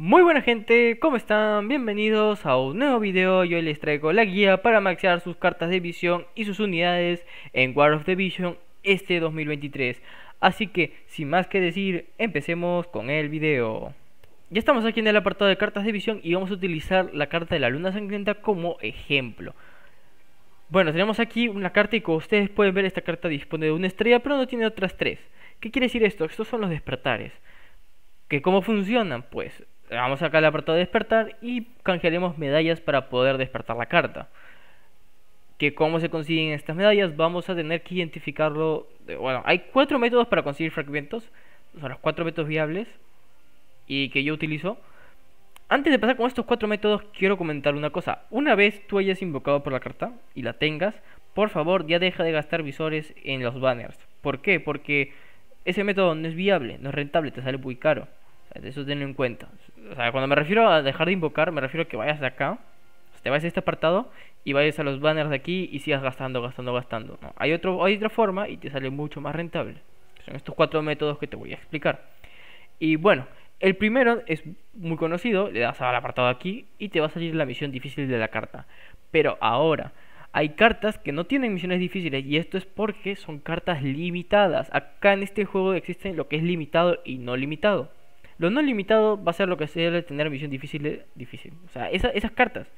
Muy buena gente, ¿cómo están? Bienvenidos a un nuevo video, hoy les traigo la guía para maxear sus cartas de visión y sus unidades en War of the Vision este 2023 Así que, sin más que decir, empecemos con el video Ya estamos aquí en el apartado de cartas de visión y vamos a utilizar la carta de la luna sangrienta como ejemplo Bueno, tenemos aquí una carta y como ustedes pueden ver esta carta dispone de una estrella pero no tiene otras tres ¿Qué quiere decir esto? Estos son los despertares ¿Que ¿Cómo funcionan? Pues vamos a sacar la de despertar y canjearemos medallas para poder despertar la carta. Que cómo se consiguen estas medallas, vamos a tener que identificarlo. Bueno, hay cuatro métodos para conseguir fragmentos. Son los cuatro métodos viables y que yo utilizo. Antes de pasar con estos cuatro métodos, quiero comentar una cosa. Una vez tú hayas invocado por la carta y la tengas, por favor ya deja de gastar visores en los banners. ¿Por qué? Porque ese método no es viable, no es rentable, te sale muy caro. Eso tenlo en cuenta. O sea, cuando me refiero a dejar de invocar, me refiero a que vayas de acá. Pues, te vayas a este apartado y vayas a los banners de aquí y sigas gastando, gastando, gastando. hay, otro, hay otra forma y te sale mucho más rentable. Son estos cuatro métodos que te voy a explicar. Y bueno, el primero es muy conocido. Le das al apartado aquí y te va a salir la misión difícil de la carta. Pero ahora, hay cartas que no tienen misiones difíciles y esto es porque son cartas limitadas. Acá en este juego existen lo que es limitado y no limitado. Lo no limitado va a ser lo que suele tener visión difícil. difícil. O sea, esas cartas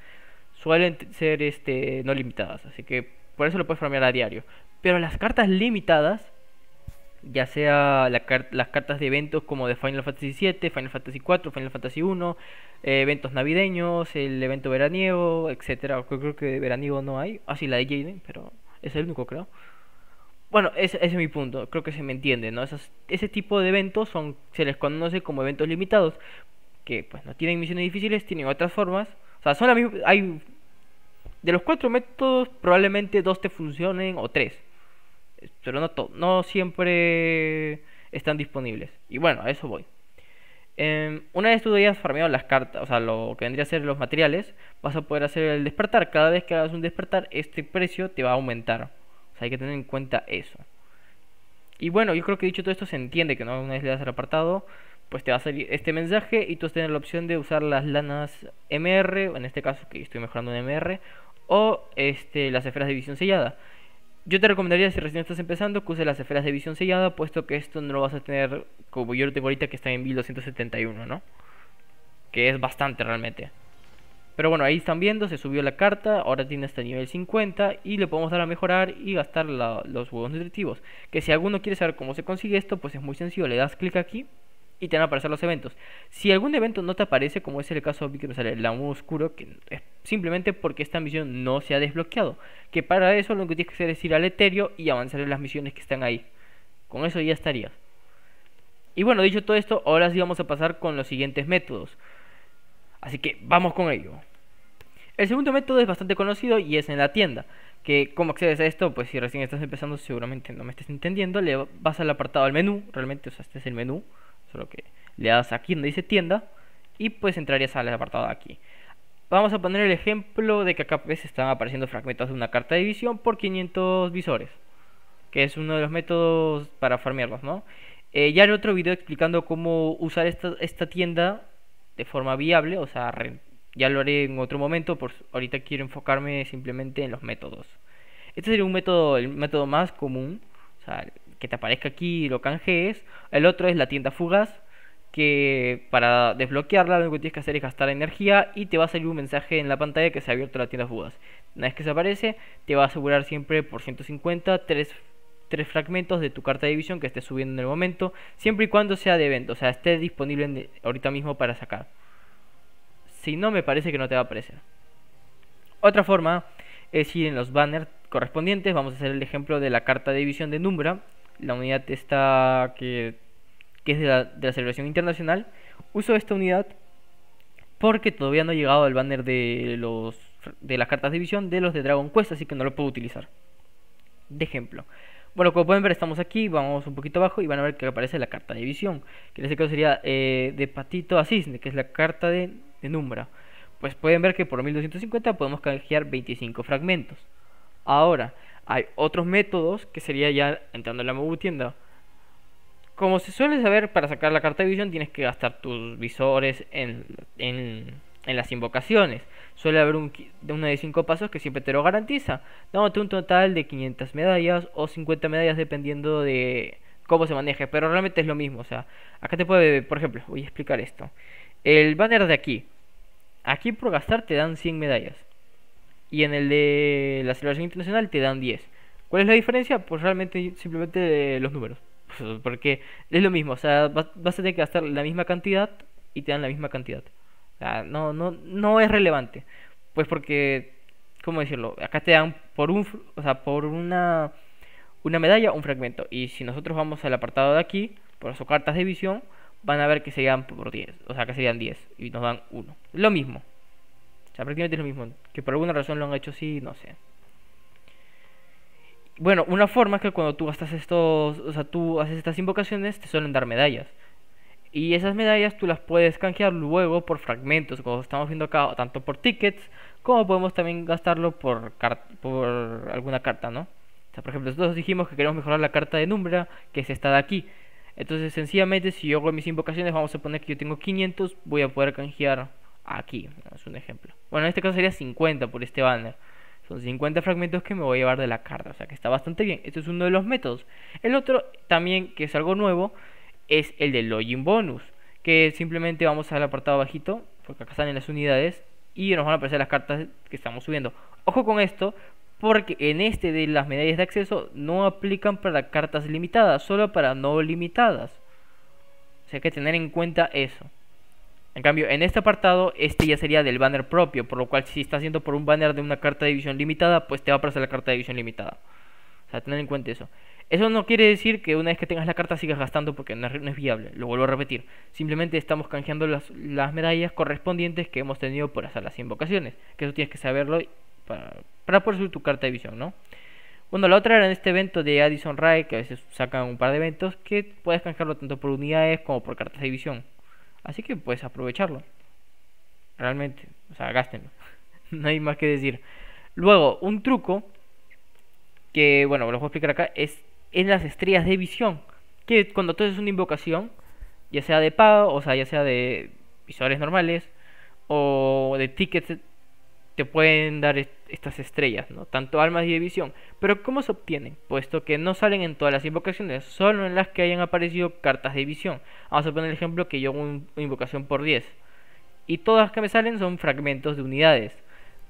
suelen ser este, no limitadas. Así que por eso lo puedes farmear a diario. Pero las cartas limitadas, ya sea las cartas de eventos como de Final Fantasy VII, Final Fantasy IV, Final Fantasy I, eh, eventos navideños, el evento veraniego, etcétera. Creo, que veraniego no hay. Ah, sí, la de Jaden, pero es el único, creo. Bueno, ese, es mi punto, creo que se me entiende, ¿no? ese tipo de eventos son, se les conoce como eventos limitados, que pues no tienen misiones difíciles, tienen otras formas. O sea, son hay... De los cuatro métodos, probablemente dos te funcionen o tres. Pero no, no siempre están disponibles. Y bueno, a eso voy. Em, una vez tú hayas farmeado las cartas, o sea, lo que vendría a ser los materiales, vas a poder hacer el despertar. Cada vez que hagas un despertar, este precio te va a aumentar hay que tener en cuenta eso. Y bueno, yo creo que dicho todo esto se entiende que no una vez le das apartado, pues te va a salir este mensaje y tú vas a tener la opción de usar las lanas MR, en este caso que estoy mejorando en MR, o este, las esferas de visión sellada. Yo te recomendaría, si recién estás empezando, que uses las esferas de visión sellada, puesto que esto no lo vas a tener como yo lo tengo ahorita, que está en 1271, ¿no? Que es bastante realmente. Pero bueno, ahí están viendo, se subió la carta, ahora tiene hasta nivel 50 y le podemos dar a mejorar y gastar los huevos nutritivos. Que si alguno quiere saber cómo se consigue esto, pues es muy sencillo, le das clic aquí y te van a aparecer los eventos. Si algún evento no te aparece, como es el caso de que me sale el Oscuro, que es simplemente porque esta misión no se ha desbloqueado. Que para eso lo que tienes que hacer es ir al etéreo y avanzar en las misiones que están ahí. Con eso ya estarías. Y bueno, dicho todo esto, ahora sí vamos a pasar con los siguientes métodos. Así que vamos con ello. El segundo método es bastante conocido y es en la tienda. Que cómo accedes a esto, pues si recién estás empezando seguramente no me estés entendiendo, le vas al apartado al menú, realmente o sea, este es el menú, solo que le das aquí donde dice tienda y pues entrarías al apartado de aquí. Vamos a poner el ejemplo de que acá se pues, están apareciendo fragmentos de una carta de visión por 500 visores, que es uno de los métodos para farmearlos, ¿no? Eh, ya en otro video explicando cómo usar esta, esta tienda de forma viable, o sea, ya lo haré en otro momento, por ahorita quiero enfocarme simplemente en los métodos. Este sería un método, el método más común, o sea, que te aparezca aquí y lo canjees. El otro es la tienda fugas, que para desbloquearla lo único que tienes que hacer es gastar energía y te va a salir un mensaje en la pantalla que se ha abierto la tienda fugas Una vez que se aparece, te va a asegurar siempre por 150 3 tres fragmentos de tu carta de visión que esté subiendo en el momento, siempre y cuando sea de evento, o sea, esté disponible ahorita mismo para sacar. Si no, me parece que no te va a aparecer. Otra forma es ir en los banners correspondientes, vamos a hacer el ejemplo de la carta de visión de Numbra, la unidad está que, es de la, celebración internacional. Uso esta unidad porque todavía no ha llegado al banner de los de las cartas de visión de los de Dragon Quest, así que no lo puedo utilizar. De ejemplo, bueno, como pueden ver, estamos aquí, vamos un poquito abajo y van a ver que aparece la carta de visión. Que en este caso sería eh, de Patito a Cisne, que es la carta de, Numbra. Pues pueden ver que por 1250 podemos canjear 25 fragmentos. Ahora, hay otros métodos que sería ya entrando en la Mobu tienda. Como se suele saber, para sacar la carta de visión tienes que gastar tus visores en, en en las invocaciones. Suele haber un, de cinco pasos que siempre te lo garantiza, dándote un total de 500 medallas o 50 medallas dependiendo de cómo se maneje, pero realmente es lo mismo, o sea, acá te puede, por ejemplo, voy a explicar esto. El banner de aquí, aquí por gastar te dan 100 medallas y en el de la celebración internacional te dan 10. ¿Cuál es la diferencia? Pues realmente simplemente los números. Porque es lo mismo, o sea, vas a tener que gastar la misma cantidad y te dan la misma cantidad sea, no, no, no es relevante. Pues porque, ¿cómo decirlo? Acá te dan por un, o sea, por una, una medalla, un fragmento. Y si nosotros vamos al apartado de aquí, por sus cartas de visión, van a ver que serían por 10. O sea, que serían 10 y nos dan 1. Lo mismo. O prácticamente es lo mismo. Que por alguna razón lo han hecho así, no sé. Bueno, una forma es que cuando tú gastas estos, o sea, tú haces estas invocaciones, te suelen dar medallas. Y esas medallas tú las puedes canjear luego por fragmentos, como estamos viendo acá, tanto por tickets como podemos también gastarlo por, por alguna carta, ¿no? O sea, por ejemplo, nosotros dijimos que queremos mejorar la carta de Numbra, que es esta de aquí. Entonces, sencillamente, si yo hago mis invocaciones, vamos a poner que yo tengo 500, voy a poder canjear aquí. Es un ejemplo. Bueno, en este caso sería 50 por este banner. Son 50 fragmentos que me voy a llevar de la carta, o sea que está bastante bien. Este es uno de los métodos. El otro, también, que es algo nuevo, es el de login bonus, que simplemente vamos al apartado bajito, porque acá están en las unidades, y nos van a aparecer las cartas que estamos subiendo. Ojo con esto, porque en este de las medallas de acceso no aplican para cartas limitadas, solo para no limitadas. O sea, hay que tener en cuenta eso. En cambio, en este apartado, este ya sería del banner propio, por lo cual si estás haciendo por un banner de una carta de división limitada, pues te va a aparecer la carta de división limitada. O sea, tener en cuenta eso. Eso no quiere decir que una vez que tengas la carta sigas gastando porque no es, viable, lo vuelvo a repetir. Simplemente estamos canjeando las, medallas correspondientes que hemos tenido por hacer las invocaciones, que eso tienes que saberlo para, para poder subir tu carta de visión, ¿no? Bueno, la otra era en este evento de Addison Ray, que a veces sacan un par de eventos, que puedes canjearlo tanto por unidades como por cartas de visión Así que puedes aprovecharlo. Realmente, o sea, gástenlo. no hay más que decir. Luego, un truco que, bueno, lo voy a explicar acá, es en las estrellas de visión. Que cuando tú haces una invocación, ya sea de pago, o sea, ya sea de visores normales o de tickets, te pueden dar estas estrellas, ¿no? Tanto almas y de visión. Pero ¿cómo se obtienen? Puesto que no salen en todas las invocaciones, solo en las que hayan aparecido cartas de visión. Vamos a poner el ejemplo que yo hago una invocación por 10. Y todas que me salen son fragmentos de unidades.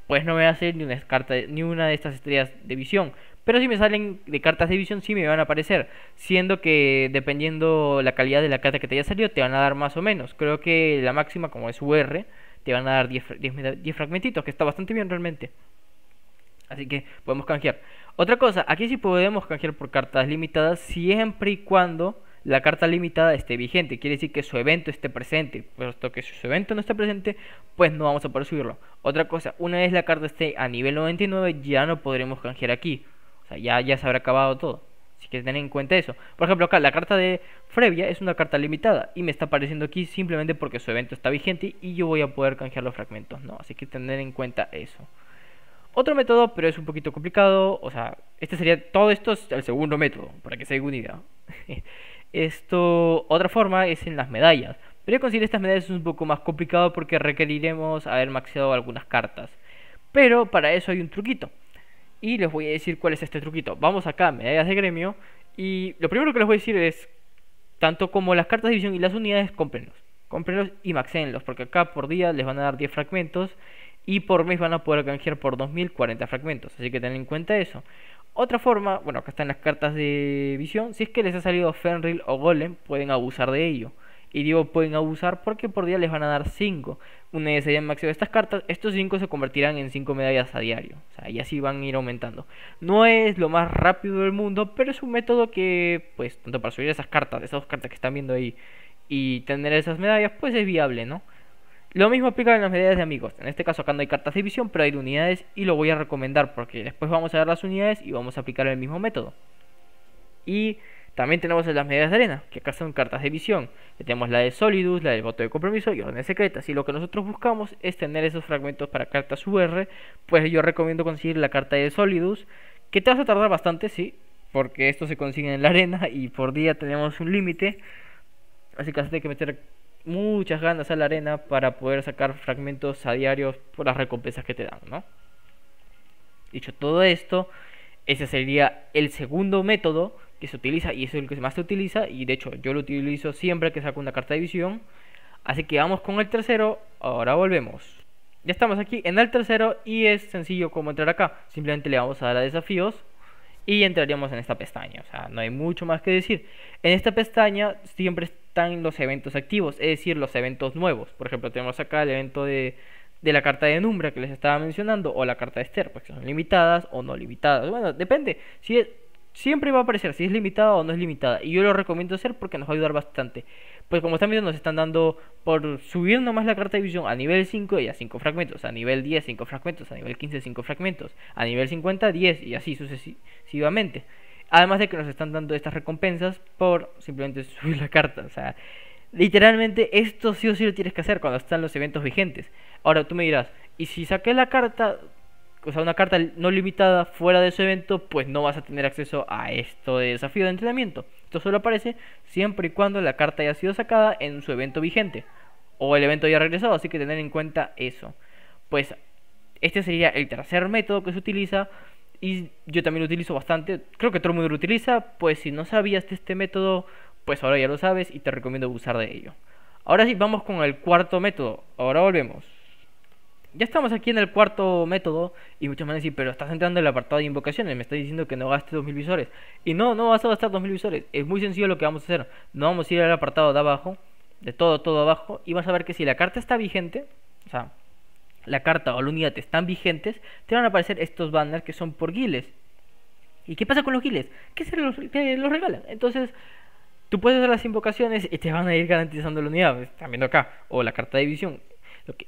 Pues no me va a salir ni una, carta, ni una de estas estrellas de visión. Pero si me salen de cartas de visión, sí me van a aparecer. Siendo que dependiendo la calidad de la carta que te haya salido, te van a dar más o menos. Creo que la máxima, como es UR, te van a dar 10, fragmentitos, que está bastante bien realmente. Así que podemos canjear. Otra cosa, aquí sí podemos canjear por cartas limitadas siempre y cuando la carta limitada esté vigente. Quiere decir que su evento esté presente. Puesto que su evento no está presente, pues no vamos a poder subirlo. Otra cosa, una vez la carta esté a nivel 99, ya no podremos canjear aquí sea, ya, se habrá acabado todo. Así que tener en cuenta eso. Por ejemplo, acá la carta de Frevia es una carta limitada y me está apareciendo aquí simplemente porque su evento está vigente y yo voy a poder canjear los fragmentos, ¿no? Así que tener en cuenta eso. Otro método, pero es un poquito complicado, o sea, este sería, todo esto es el segundo método, para que se hagan una idea. esto, otra forma es en las medallas. Pero yo conseguir estas medallas es un poco más complicado porque requeriremos haber maxeado algunas cartas. Pero para eso hay un truquito y les voy a decir cuál es este truquito. Vamos acá, medallas de gremio, y lo primero que les voy a decir es, tanto como las cartas de visión y las unidades, cómprenlos. Cómprenlos y maxéenlos porque acá por día les van a dar 10 fragmentos y por mes van a poder canjear por 2040 fragmentos, así que tengan en cuenta eso. Otra forma, bueno, acá están las cartas de visión, si es que les ha salido Fenrir o Golem, pueden abusar de ello. Y digo pueden abusar porque por día les van a dar 5 una necesidad máximo de estas cartas, estos 5 se convertirán en 5 medallas a diario. O sea, y así van a ir aumentando. No es lo más rápido del mundo, pero es un método que, pues, tanto para subir esas cartas, esas dos cartas que están viendo ahí, y tener esas medallas, pues es viable, ¿no? Lo mismo aplica en las medallas de amigos. En este caso acá no hay cartas de visión, pero hay de unidades y lo voy a recomendar porque después vamos a ver las unidades y vamos a aplicar el mismo método. Y también tenemos las medidas de arena, que acá son cartas de visión. Tenemos la de Solidus, la del voto de compromiso y órdenes secretas. Y lo que nosotros buscamos es tener esos fragmentos para cartas UR. Pues yo recomiendo conseguir la carta de Solidus, que te vas a tardar bastante, sí, porque esto se consigue en la arena y por día tenemos un límite. Así que has que meter muchas ganas a la arena para poder sacar fragmentos a diario por las recompensas que te dan, ¿no? Dicho todo esto, ese sería el segundo método que se utiliza y es el que más se utiliza y de hecho yo lo utilizo siempre que saco una carta de visión. Así que vamos con el tercero, ahora volvemos. Ya estamos aquí en el tercero y es sencillo como entrar acá. Simplemente le vamos a dar a desafíos y entraríamos en esta pestaña. O sea, no hay mucho más que decir. En esta pestaña siempre están los eventos activos, es decir, los eventos nuevos. Por ejemplo, tenemos acá el evento de, de la carta de Numbra que les estaba mencionando o la carta de Esther, porque pues, son limitadas o no limitadas. Bueno, depende. Si es Siempre va a aparecer si es limitada o no es limitada. Y yo lo recomiendo hacer porque nos va a ayudar bastante. Pues como están viendo, nos están dando por subir nomás la carta de visión a nivel 5 y a 5 fragmentos. A nivel 10, 5 fragmentos. A nivel 15, 5 fragmentos. A nivel 50, 10 y así sucesivamente. Además de que nos están dando estas recompensas por simplemente subir la carta. O sea, literalmente esto sí o sí lo tienes que hacer cuando están los eventos vigentes. Ahora tú me dirás, ¿y si saqué la carta o sea, una carta no limitada fuera de su evento, pues no vas a tener acceso a esto de desafío de entrenamiento. Esto solo aparece siempre y cuando la carta haya sido sacada en su evento vigente o el evento haya regresado, así que tener en cuenta eso. Pues este sería el tercer método que se utiliza y yo también lo utilizo bastante, creo que todo el mundo lo utiliza, pues si no sabías de este método, pues ahora ya lo sabes y te recomiendo usar de ello. Ahora sí, vamos con el cuarto método, ahora volvemos ya estamos aquí en el cuarto método y muchas van a decir, pero estás entrando en el apartado de invocaciones, me está diciendo que no gastes 2000 visores. Y no, no vas a gastar 2000 visores. Es muy sencillo lo que vamos a hacer. No vamos a ir al apartado de abajo, de todo, todo abajo, y vas a ver que si la carta está vigente, o sea, la carta o la unidad están vigentes, te van a aparecer estos banners que son por guiles. ¿Y qué pasa con los guiles? qué se los, regalan. Entonces, tú puedes hacer las invocaciones y te van a ir garantizando la unidad, están viendo acá, o la carta de visión.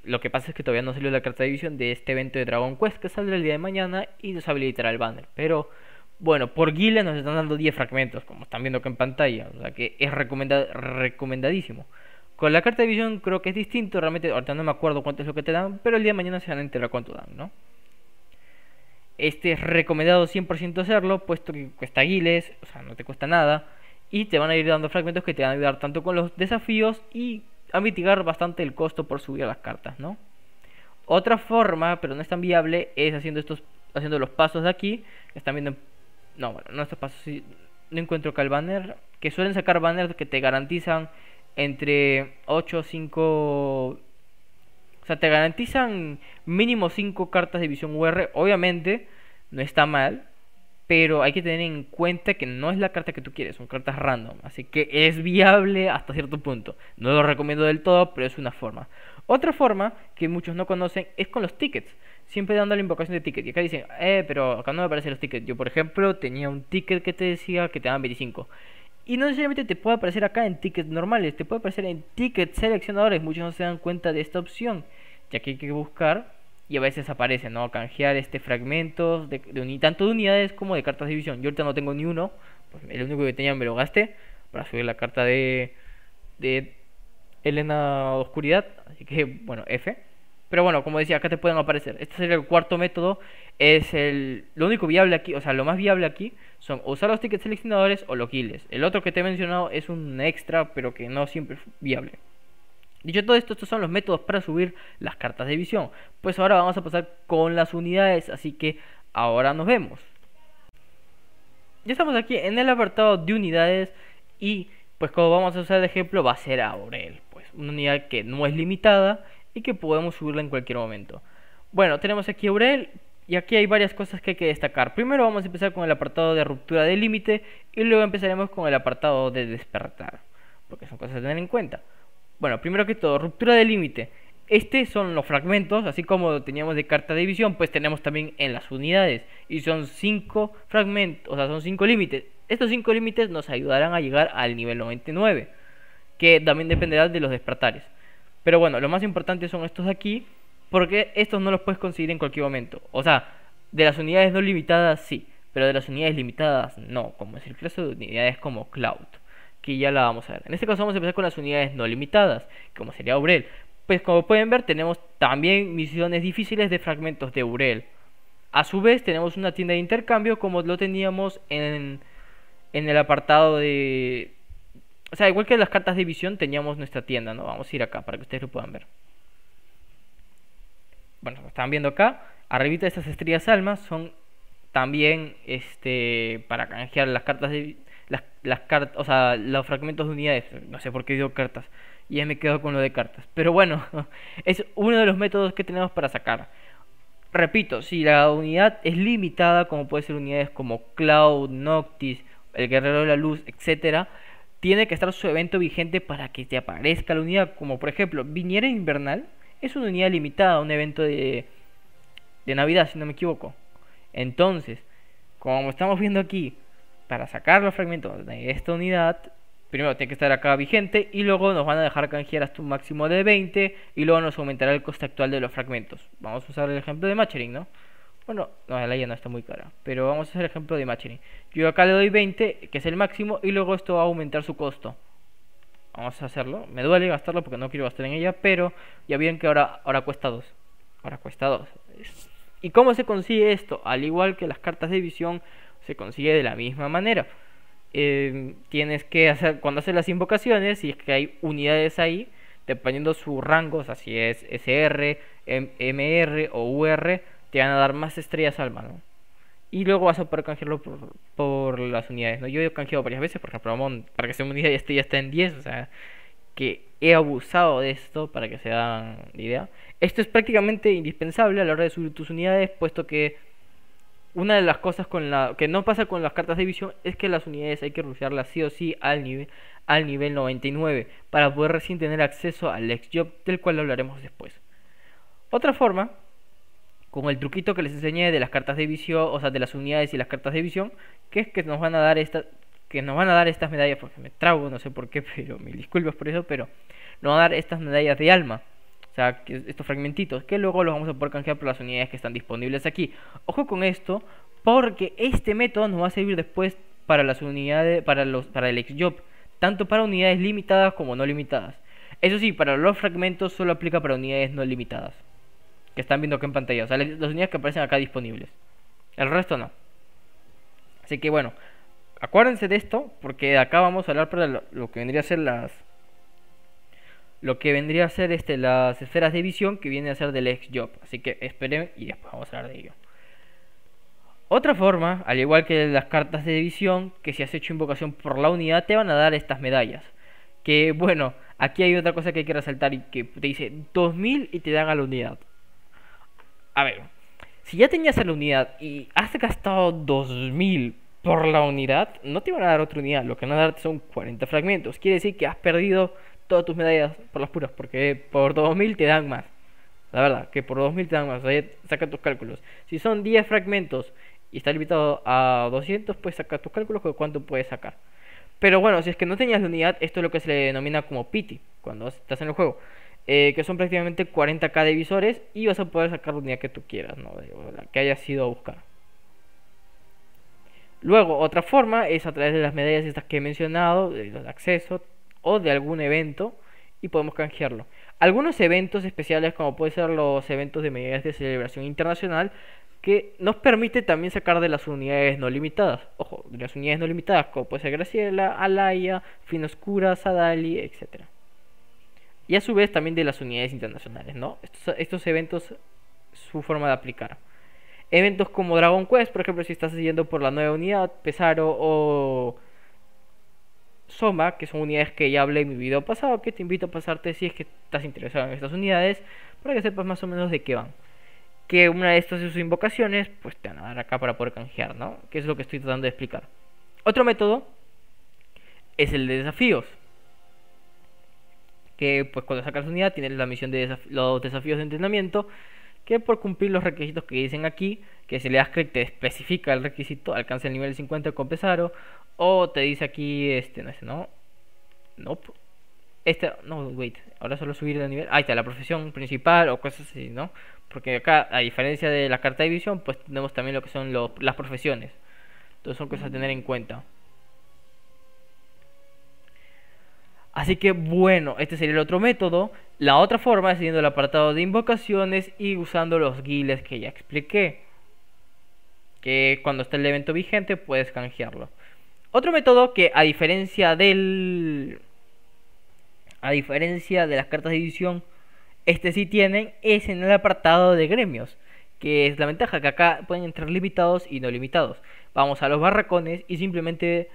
Lo que, pasa es que todavía no salió la carta de visión de este evento de Dragon Quest que saldrá el día de mañana y nos habilitará el banner. Pero bueno, por Guile nos están dando 10 fragmentos, como están viendo acá en pantalla. O sea que es recomendadísimo. Con la carta de visión creo que es distinto, realmente ahorita no me acuerdo cuánto es lo que te dan, pero el día de mañana se van a enterar cuánto dan, ¿no? Este es recomendado 100% hacerlo, puesto que cuesta guiles, o sea, no te cuesta nada, y te van a ir dando fragmentos que te van a ayudar tanto con los desafíos y a mitigar bastante el costo por subir las cartas, ¿no? Otra forma, pero no es tan viable, es haciendo estos haciendo los pasos de aquí, están viendo no, bueno, no estos pasos no encuentro acá el banner, que suelen sacar banners que te garantizan entre 8 o 5 o sea, te garantizan mínimo 5 cartas de visión UR, obviamente no está mal, pero hay que tener en cuenta que no es la carta que tú quieres, son cartas random, así que es viable hasta cierto punto. No lo recomiendo del todo, pero es una forma. Otra forma que muchos no conocen es con los tickets. Siempre dando la invocación de ticket. Y acá dicen, eh, pero acá no me aparecen los tickets. Yo, por ejemplo, tenía un ticket que te decía que te daban 25. Y no necesariamente te puede aparecer acá en tickets normales, te puede aparecer en tickets seleccionadores. Muchos no se dan cuenta de esta opción, ya que hay que buscar y a veces aparece, ¿no? Canjear este fragmentos de, tanto de unidades como de cartas de división. Yo ahorita no tengo ni uno, pues, el único que tenía me lo gasté para subir la carta de, de Elena Oscuridad, así que bueno, F. Pero bueno, como decía, acá te pueden aparecer. Este sería el cuarto método. Es el lo único viable aquí, o sea, lo más viable aquí son usar los tickets seleccionadores o los kills. El otro que te he mencionado es un extra, pero que no siempre es viable. Dicho todo esto, estos son los métodos para subir las cartas de visión. Pues ahora vamos a pasar con las unidades, así que ahora nos vemos. Ya estamos aquí en el apartado de unidades y pues como vamos a usar de ejemplo va a ser Aurel, pues una unidad que no es limitada y que podemos subirla en cualquier momento. Bueno, tenemos aquí Aurel y aquí hay varias cosas que hay que destacar. Primero vamos a empezar con el apartado de ruptura de límite y luego empezaremos con el apartado de despertar, porque son cosas a tener en cuenta. Bueno, primero que todo, ruptura de límite. Estos son los fragmentos, así como teníamos de carta de división, pues tenemos también en las unidades. Y son 5 fragmentos, o sea, son 5 límites. Estos cinco límites nos ayudarán a llegar al nivel 99, que también dependerá de los despertares. Pero bueno, lo más importante son estos de aquí, porque estos no los puedes conseguir en cualquier momento. O sea, de las unidades no limitadas sí, pero de las unidades limitadas no, como es el caso de unidades como Cloud que ya la vamos a ver. En este caso vamos a empezar con las unidades no limitadas, como sería Urel. Pues como pueden ver tenemos también misiones difíciles de fragmentos de Urel. A su vez tenemos una tienda de intercambio como lo teníamos en, en el apartado de... O sea, igual que las cartas de visión teníamos nuestra tienda, ¿no? Vamos a ir acá para que ustedes lo puedan ver. Bueno, están viendo acá, arribita de estas estrellas almas son también este para canjear las cartas de, las, cartas, o sea, los fragmentos de unidades. No sé por qué digo cartas. Y ya me quedo con lo de cartas. Pero bueno, es uno de los métodos que tenemos para sacar. Repito, si la unidad es limitada, como puede ser unidades como Cloud, Noctis, el Guerrero de la Luz, etcétera, tiene que estar su evento vigente para que te aparezca la unidad. Como por ejemplo, Viniera Invernal es una unidad limitada, un evento de, de Navidad, si no me equivoco. Entonces, como estamos viendo aquí, para sacar los fragmentos de esta unidad, primero tiene que estar acá vigente y luego nos van a dejar canjear hasta un máximo de 20 y luego nos aumentará el coste actual de los fragmentos. Vamos a usar el ejemplo de Matchering ¿no? Bueno, no, la ya no está muy cara, pero vamos a hacer el ejemplo de Matchering Yo acá le doy 20, que es el máximo, y luego esto va a aumentar su costo. Vamos a hacerlo. Me duele gastarlo porque no quiero gastar en ella, pero ya vieron que ahora, ahora cuesta 2. Ahora cuesta 2. ¿Y cómo se consigue esto? Al igual que las cartas de visión, se consigue de la misma manera. Em, tienes que hacer, cuando haces las invocaciones, si es que hay unidades ahí, dependiendo sus rangos, o así es SR, MR o UR, te van a dar más estrellas al mano. Y luego vas a poder canjearlo por, las unidades. ¿no? Yo he canjeado varias veces, por ejemplo, para que sea una unidad y este ya está en 10, o sea, que he abusado de esto para que se dan idea. Esto es prácticamente indispensable a la hora de subir tus unidades, puesto que una de las cosas con la que no pasa con las cartas de visión es que las unidades hay que rushearlas sí o sí al nivel al nivel 99 para poder recién tener acceso al ex job del cual hablaremos después. Otra forma con el truquito que les enseñé de las cartas de visión, o sea, de las unidades y las cartas de visión, que es que nos van a dar estas que nos van a dar estas medallas porque me trago, no sé por qué, pero me disculpas por eso, pero nos van a dar estas medallas de alma. O sea, estos fragmentitos que luego los vamos a poder canjear por las unidades que están disponibles aquí. Ojo con esto, porque este método nos va a servir después para las unidades, para los, para el exjob tanto para unidades limitadas como no limitadas. Eso sí, para los fragmentos solo aplica para unidades no limitadas, que están viendo aquí en pantalla, o sea, las unidades que aparecen acá disponibles. El resto no. Así que bueno, acuérdense de esto, porque acá vamos a hablar para lo que vendría a ser las lo que vendría a ser este, las esferas de visión que viene a ser del ex job. Así que esperen y después vamos a hablar de ello. Otra forma, al igual que las cartas de visión, que si has hecho invocación por la unidad te van a dar estas medallas. Que bueno, aquí hay otra cosa que hay que resaltar y que te dice 2000 y te dan a la unidad. A ver, si ya tenías a la unidad y has gastado 2000 por la unidad, no te van a dar otra unidad, lo que van a dar son 40 fragmentos. Quiere decir que has perdido todas tus medallas por las puras, porque por 2000 te dan más. La verdad, que por 2000 te dan más. saca tus cálculos. Si son 10 fragmentos y está limitado a 200, pues sacar tus cálculos de cuánto puedes sacar. Pero bueno, si es que no tenías la unidad, esto es lo que se le denomina como pity cuando estás en el juego. Eh, que son prácticamente 40k divisores y vas a poder sacar la unidad que tú quieras, la que hayas ido a buscar. Luego, otra forma es a través de las medallas estas que he mencionado, de los accesos, o de algún evento y podemos canjearlo. Algunos eventos especiales como pueden ser los eventos de medidas de celebración internacional que nos permite también sacar de las unidades no limitadas. Ojo, de las unidades no limitadas como puede ser Graciela, Alaya, Finoscura, Sadali, etc. Y a su vez también de las unidades internacionales, ¿no? Estos, estos eventos, su forma de aplicar eventos como Dragon Quest, por ejemplo, si estás yendo por la nueva unidad, Pesaro o SOMA, que son unidades que ya hablé en mi video pasado, que te invito a pasarte si es que estás interesado en estas unidades, para que sepas más o menos de qué van. Que una de estas de sus invocaciones, pues te van a dar acá para poder canjear, ¿no? Que es lo que estoy tratando de explicar. Otro método es el de desafíos. Que pues cuando sacas unidad tienes la misión de los desafíos de entrenamiento que por cumplir los requisitos que dicen aquí, que si le das clic te especifica el requisito, alcanza el nivel 50 con Pesaro, o te dice aquí, este, no, sé, no. Nope. Este, no, wait. Ahora solo subir de nivel. Ahí está, la profesión principal o cosas así, ¿no? Porque acá, a diferencia de la carta de visión, pues tenemos también lo que son las profesiones. Entonces son cosas a tener en cuenta. Así que bueno, este sería el otro método. La otra forma es siguiendo el apartado de invocaciones y usando los guiles que ya expliqué. Que cuando está el evento vigente puedes canjearlo. Otro método que a diferencia del... A diferencia de las cartas de división, este sí tienen es en el apartado de gremios, que es la ventaja que acá pueden entrar limitados y no limitados. Vamos a los barracones y simplemente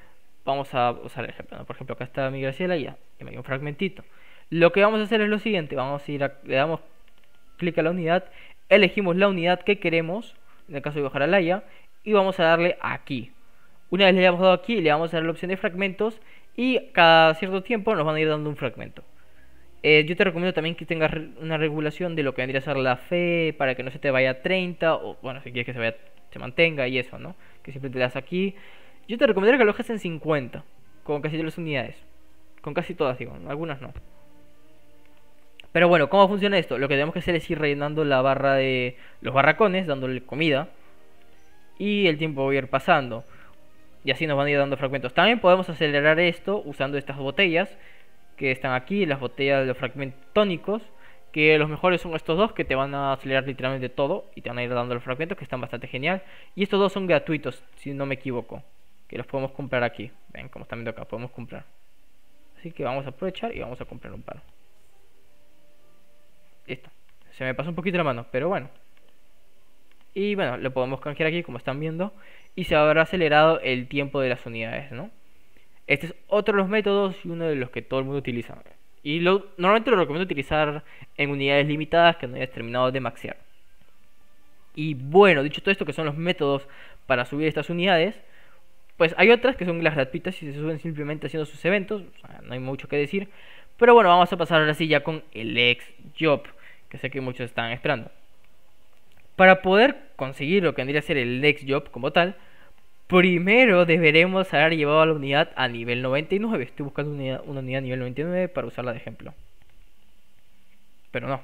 vamos a usar el ejemplo. Por ejemplo, acá está mi Graciela ya, Y me dio un fragmentito. Lo que vamos a hacer es lo siguiente, vamos a ir a, le damos clic a la unidad, elegimos la unidad que queremos, en el caso de bajar a Laia, y vamos a darle aquí. Una vez le hayamos dado aquí, le vamos a dar la opción de fragmentos y cada cierto tiempo nos van a ir dando un fragmento. Eh, yo te recomiendo también que tengas una regulación de lo que vendría a ser la fe para que no se te vaya a 30 o bueno, si quieres que se, vaya, se mantenga y eso, ¿no? Que siempre te das aquí. Yo te recomendaría que lo dejes en 50, con casi todas las unidades. Con casi todas, digo, algunas no. Pero bueno, ¿cómo funciona esto? Lo que tenemos que hacer es ir rellenando la barra de los barracones, dándole comida. Y el tiempo va a ir pasando y así nos van a ir dando fragmentos. También podemos acelerar esto usando estas botellas que están aquí, las botellas de los fragmentos tónicos, que los mejores son estos dos que te van a acelerar literalmente todo y te van a ir dando los fragmentos que están bastante genial. Y estos dos son gratuitos, si no me equivoco, que los podemos comprar aquí. Ven, como están viendo acá, podemos comprar. Así que vamos a aprovechar y vamos a comprar un par. Listo. Se me pasó un poquito la mano, pero bueno. Y bueno, lo podemos canjear aquí, como están viendo y se habrá acelerado el tiempo de las unidades, ¿no? Este es otro de los métodos y uno de los que todo el mundo utiliza. Y normalmente lo recomiendo utilizar en unidades limitadas que no hayas terminado de maxear. Y bueno, dicho todo esto, que son los métodos para subir estas unidades, pues hay otras que son las gratuitas y se suben simplemente haciendo sus eventos, no hay mucho que decir. Pero bueno, vamos a pasar ahora sí ya con el ex job, que sé que muchos están esperando. Para poder conseguir lo que vendría a ser el ex job como tal, Primero deberemos haber llevado a la unidad a nivel 99. Estoy buscando una unidad, a nivel 99 para usarla de ejemplo. Pero no.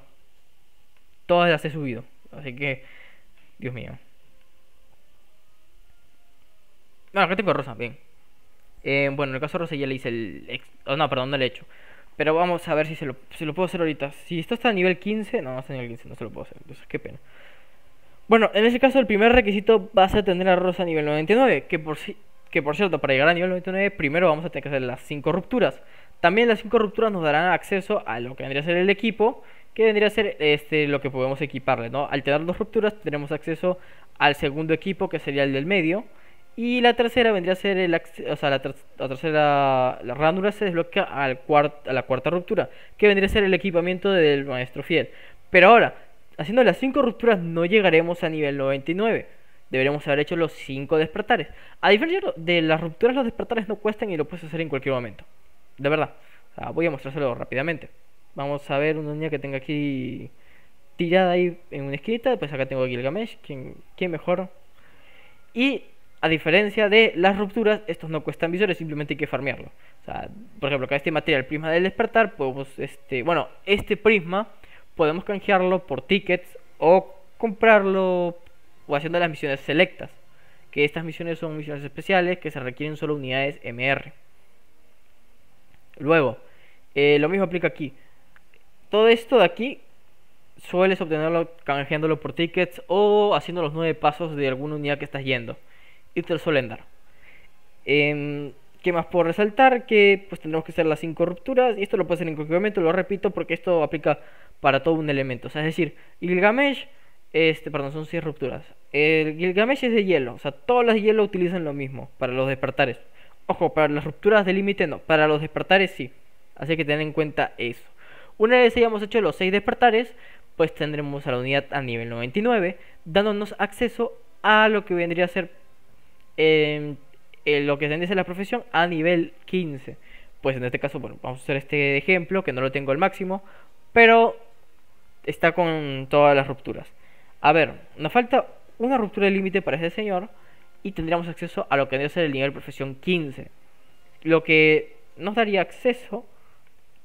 Todas las he subido. Así que, Dios mío. No, acá tengo rosa, bien. Eh, bueno, en el caso de rosa ya le hice el... Oh, no, perdón, no le he hecho. Pero vamos a ver si se lo, puedo hacer ahorita. Si esto está a nivel 15, no, no está a nivel 15, no se lo puedo hacer. Entonces, qué pena. Bueno, en ese caso el primer requisito va a ser tener arroz a nivel 99, que por, si, que por cierto, para llegar a nivel 99 primero vamos a tener que hacer las 5 rupturas. También las 5 rupturas nos darán acceso a lo que vendría a ser el equipo, que vendría a ser este, lo que podemos equiparle, ¿no? Al tener dos rupturas tenemos acceso al segundo equipo, que sería el del medio, y la tercera vendría a ser el, o sea, la, tercera la ránula se desbloquea al a la cuarta ruptura, que vendría a ser el equipamiento del maestro fiel. Pero ahora, Haciendo las 5 rupturas no llegaremos a nivel 99. Deberemos haber hecho los 5 despertares. A diferencia de las rupturas, los despertares no cuestan y lo puedes hacer en cualquier momento. De verdad. voy a mostrárselo rápidamente. Vamos a ver una niña que tenga aquí tirada ahí en una esquinita. Pues acá tengo a Gilgamesh. ¿Quién, mejor? Y a diferencia de las rupturas, estos no cuestan visores, simplemente hay que farmearlo. por ejemplo, acá este material, prisma del despertar, pues este, bueno, este prisma podemos canjearlo por tickets o comprarlo o haciendo las misiones selectas, que estas misiones son misiones especiales que se requieren solo unidades MR. Luego, eh, lo mismo aplica aquí. Todo esto de aquí sueles obtenerlo canjeándolo por tickets o haciendo los nueve pasos de alguna unidad que estás yendo. Y te lo suelen dar. Em, ¿Qué más puedo resaltar? Que pues tenemos que hacer las cinco rupturas. Y esto lo puedo hacer en cualquier momento, lo repito, porque esto aplica para todo un elemento. O sea, es decir, Gilgamesh, este, perdón, son 6 rupturas. El Gilgamesh es de hielo. O sea, todas las de hielo utilizan lo mismo para los despertares. Ojo, para las rupturas de límite no, para los despertares sí. Así que ten en cuenta eso. Una vez hayamos hecho los seis despertares, pues tendremos a la unidad a nivel 99, dándonos acceso a lo que vendría a ser... Eh, eh, lo que dice la profesión a nivel 15. Pues en este caso, bueno, vamos a hacer este ejemplo, que no lo tengo al máximo, pero está con todas las rupturas. A ver, nos falta una ruptura de límite para ese señor y tendríamos acceso a lo que debe ser el nivel profesión 15. Lo que nos daría acceso,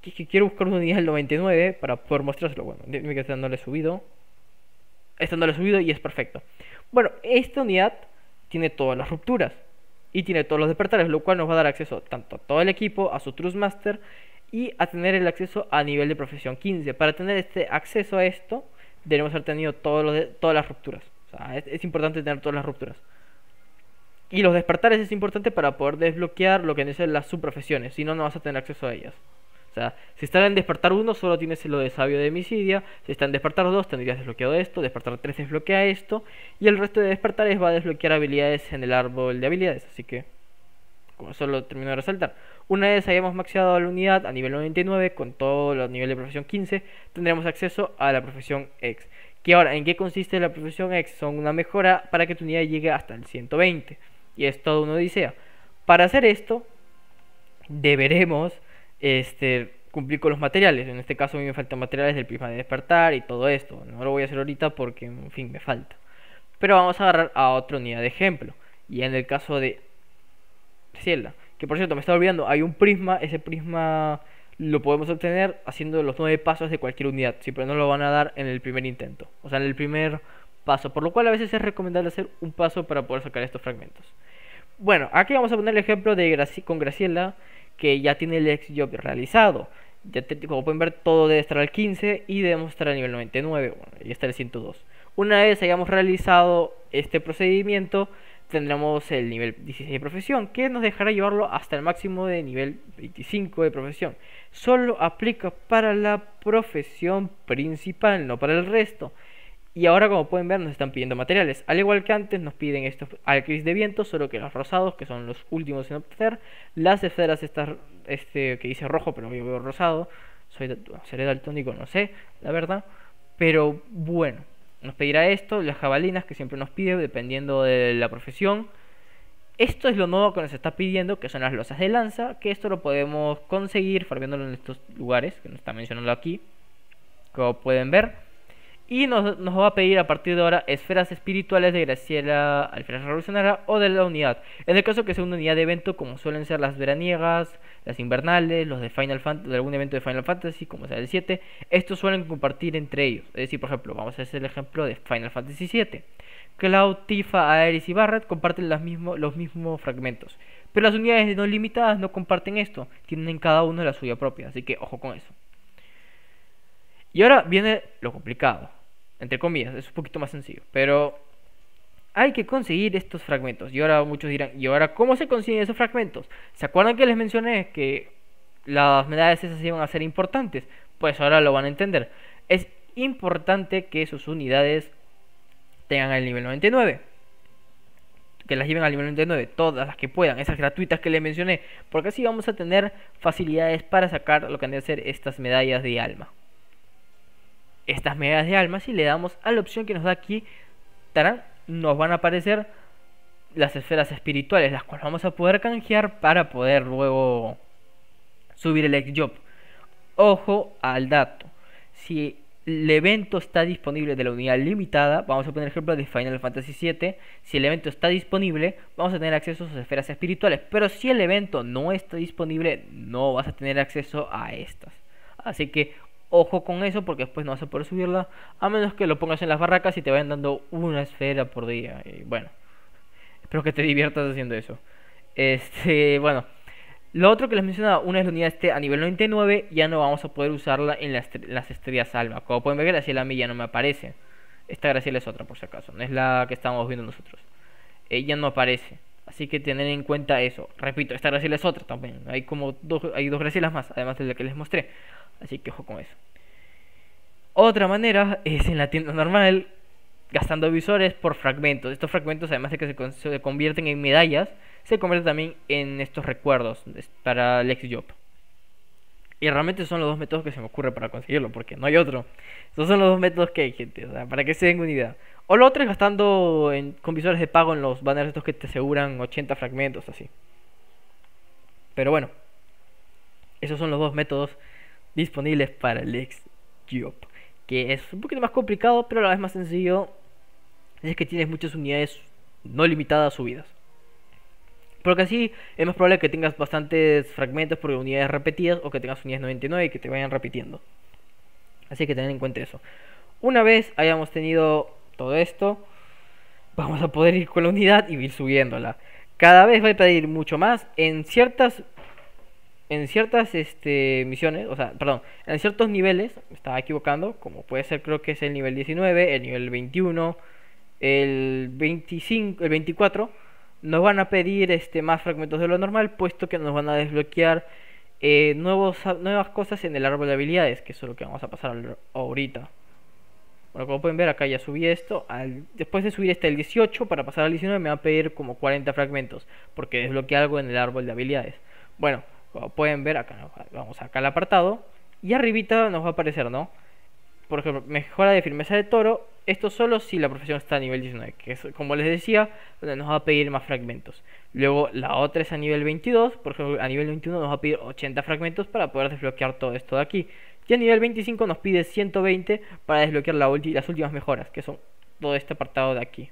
que, que quiero buscar una unidad del 99 para poder mostrárselo. Bueno, dime que esta subido. Está dándole subido y es perfecto. Bueno, esta unidad tiene todas las rupturas y tiene todos los despertares, lo cual nos va a dar acceso tanto a todo el equipo, a su truth Master y a tener el acceso a nivel de profesión 15. Para tener este acceso a esto, debemos haber tenido todas las rupturas. es, importante tener todas las rupturas. Y los despertares es importante para poder desbloquear lo que necesitan las subprofesiones, si no, no vas a tener acceso a ellas si está en despertar 1, solo tienes lo de sabio de misidia. Si está en despertar 2, tendrías desbloqueado esto. Despertar 3 desbloquea esto. Y el resto de despertares va a desbloquear habilidades en el árbol de habilidades. Así que, como solo termino de resaltar. Una vez hayamos maxeado la unidad a nivel 99, con todos los niveles de profesión 15, tendremos acceso a la profesión X. Que ahora, ¿en qué consiste la profesión X? Son una mejora para que tu unidad llegue hasta el 120. Y es todo uno odisea. Para hacer esto, deberemos este, cumplir con los materiales. En este caso a mí me faltan materiales del prisma de despertar y todo esto. No lo voy a hacer ahorita porque, en fin, me falta. Pero vamos a agarrar a otra unidad de ejemplo. Y en el caso de Ciela, que por cierto me estaba olvidando, hay un prisma, ese prisma lo podemos obtener haciendo los nueve pasos de cualquier unidad. Siempre no lo van a dar en el primer intento, o sea, en el primer paso. Por lo cual a veces es recomendable hacer un paso para poder sacar estos fragmentos. Bueno, aquí vamos a poner el ejemplo de con Graciela que ya tiene el ex job realizado. Ya como pueden ver, todo debe estar al 15 y debemos estar al nivel 99. Bueno, y está el 102. Una vez hayamos realizado este procedimiento, tendremos el nivel 16 de profesión, que nos dejará llevarlo hasta el máximo de nivel 25 de profesión. Solo aplica para la profesión principal, no para el resto. Y ahora como pueden ver nos están pidiendo materiales. Al igual que antes nos piden estos alquilis de viento, solo que los rosados, que son los últimos en obtener. Las esferas estas, este, que dice rojo, pero yo veo rosado. Soy, seré daltónico, no sé, la verdad. Pero bueno, nos pedirá esto, las jabalinas que siempre nos pide, dependiendo de la profesión. Esto es lo nuevo que nos está pidiendo, que son las losas de lanza, que esto lo podemos conseguir farmeándolo en estos lugares, que nos está mencionando aquí, como pueden ver. Y nos, va a pedir a partir de ahora esferas espirituales de Graciela Alfredo Revolucionaria o de la unidad. En el caso que sea una unidad de evento, como suelen ser las veraniegas, las invernales, los de Final Fantasy, de algún evento de Final Fantasy, como sea el 7, estos suelen compartir entre ellos. Es decir, por ejemplo, vamos a hacer el ejemplo de Final Fantasy 7. Cloud, Tifa, Aeris y Barret comparten los mismos fragmentos. Pero las unidades no limitadas no comparten esto, tienen cada uno la suya propia, así que ojo con eso. Y ahora viene lo complicado. Entre comillas, es un poquito más sencillo. Pero hay que conseguir estos fragmentos. Y ahora muchos dirán, ¿y ahora cómo se consiguen esos fragmentos? ¿Se acuerdan que les mencioné que las medallas esas iban a ser importantes? Pues ahora lo van a entender. Es importante que sus unidades tengan el nivel 99. Que las lleven al nivel 99, todas las que puedan, esas gratuitas que les mencioné. Porque así vamos a tener facilidades para sacar lo que han de ser estas medallas de alma estas medallas de almas y le damos a la opción que nos da aquí, tarán, nos van a aparecer las esferas espirituales, las cuales vamos a poder canjear para poder luego subir el ex job. Ojo al dato. Si el evento está disponible de la unidad limitada, vamos a poner ejemplo de Final Fantasy VII, si el evento está disponible, vamos a tener acceso a sus esferas espirituales, pero si el evento no está disponible, no vas a tener acceso a estas. Así que Ojo con eso porque después no vas a poder subirla. A menos que lo pongas en las barracas y te vayan dando una esfera por día. Y bueno, espero que te diviertas haciendo eso. Este, bueno. Lo otro que les mencionaba, una es la unidad este a nivel 99, ya no vamos a poder usarla en las, estrellas alma. Como pueden ver, Graciela a mí ya no me aparece. Esta Graciela es otra, por si acaso, no es la que estamos viendo nosotros. Ella no aparece. Así que tener en cuenta eso. Repito, esta Graciela es otra también. Hay como dos, hay dos Gracielas más, además de la que les mostré. Así que ojo con eso. Otra manera es en la tienda normal, gastando visores por fragmentos. Estos fragmentos, además de que se, convierten en medallas, se convierten también en estos recuerdos para job Y realmente son los dos métodos que se me ocurre para conseguirlo, porque no hay otro. Esos son los dos métodos que hay, gente, o para que se den una idea. O lo otro es gastando con visores de pago en los banners estos que te aseguran 80 fragmentos, así. Pero bueno, esos son los dos métodos disponibles para el job Que es un poquito más complicado, pero a la vez más sencillo. Es que tienes muchas unidades no limitadas subidas. Porque así es más probable que tengas bastantes fragmentos por unidades repetidas o que tengas unidades 99 y que te vayan repitiendo. Así que tener en cuenta eso. Una vez hayamos tenido todo esto, vamos a poder ir con la unidad y ir subiéndola. Cada vez va a pedir mucho más. En ciertas en ciertas este, misiones, o sea, perdón, en ciertos niveles, me estaba equivocando, como puede ser creo que es el nivel 19, el nivel 21, el 25, el 24, nos van a pedir este, más fragmentos de lo normal, puesto que nos van a desbloquear eh, nuevas cosas en el árbol de habilidades, que es lo que vamos a pasar ahorita. Bueno, como pueden ver acá ya subí esto, después de subir hasta el 18, para pasar al 19 me van a pedir como 40 fragmentos, porque desbloqueé algo en el árbol de habilidades. Bueno, pueden ver, acá vamos acá al apartado. Y arribita nos va a aparecer, ¿no? Por ejemplo, mejora de firmeza de toro. Esto solo si la profesión está a nivel 19, que es como les decía, donde nos va a pedir más fragmentos. Luego la otra es a nivel 22, por ejemplo, a nivel 21 nos va a pedir 80 fragmentos para poder desbloquear todo esto de aquí. Y a nivel 25 nos pide 120 para desbloquear la las últimas mejoras, que son todo este apartado de aquí.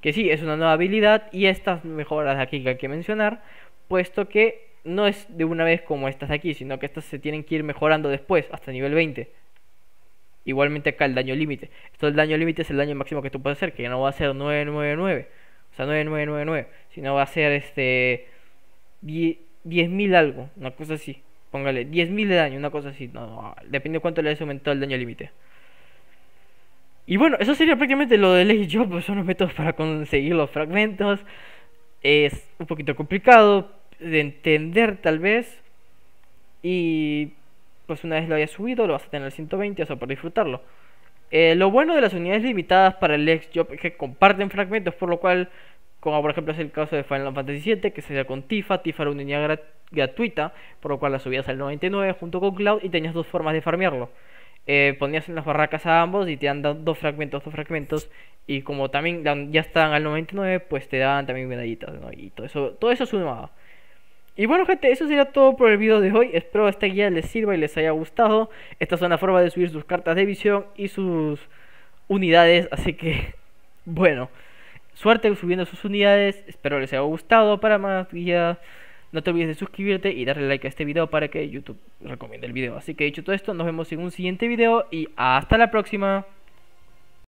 Que sí, es una nueva habilidad y estas mejoras de aquí que hay que mencionar, puesto que no es de una vez como estas aquí, sino que estas se tienen que ir mejorando después, hasta nivel 20. Igualmente acá el daño límite. Esto el daño límite es el daño máximo que tú puedes hacer, que ya no va a ser 999, o sea, 9999, sino va a ser este 10.000 algo, una cosa así. Póngale 10.000 de daño, una cosa así. No, depende de cuánto le has aumentado el daño límite. Y bueno, eso sería prácticamente lo de Ley Job, pues son los métodos para conseguir los fragmentos. Es un poquito complicado, de entender tal vez. Y pues una vez lo hayas subido, lo vas a tener al 120, o sea, para disfrutarlo. Eh, lo bueno de las unidades limitadas para el ex job es que comparten fragmentos, por lo cual, como por ejemplo es el caso de Final Fantasy VII, que sería con Tifa, Tifa era una unidad gratuita, por lo cual la subías al 99 junto con Cloud y tenías dos formas de farmearlo. Eh, ponías en las barracas a ambos y te dan dos fragmentos, dos fragmentos, y como también ya están al 99, pues te dan también medallitas, Y todo eso, todo eso sumaba. Y bueno, gente, eso sería todo por el video de hoy. Espero esta guía les sirva y les haya gustado. Esta es una forma de subir sus cartas de visión y sus unidades. Así que, bueno, suerte subiendo sus unidades. Espero les haya gustado. Para más guías, no te olvides de suscribirte y darle like a este video para que YouTube recomiende el video. Así que dicho todo esto, nos vemos en un siguiente video y hasta la próxima.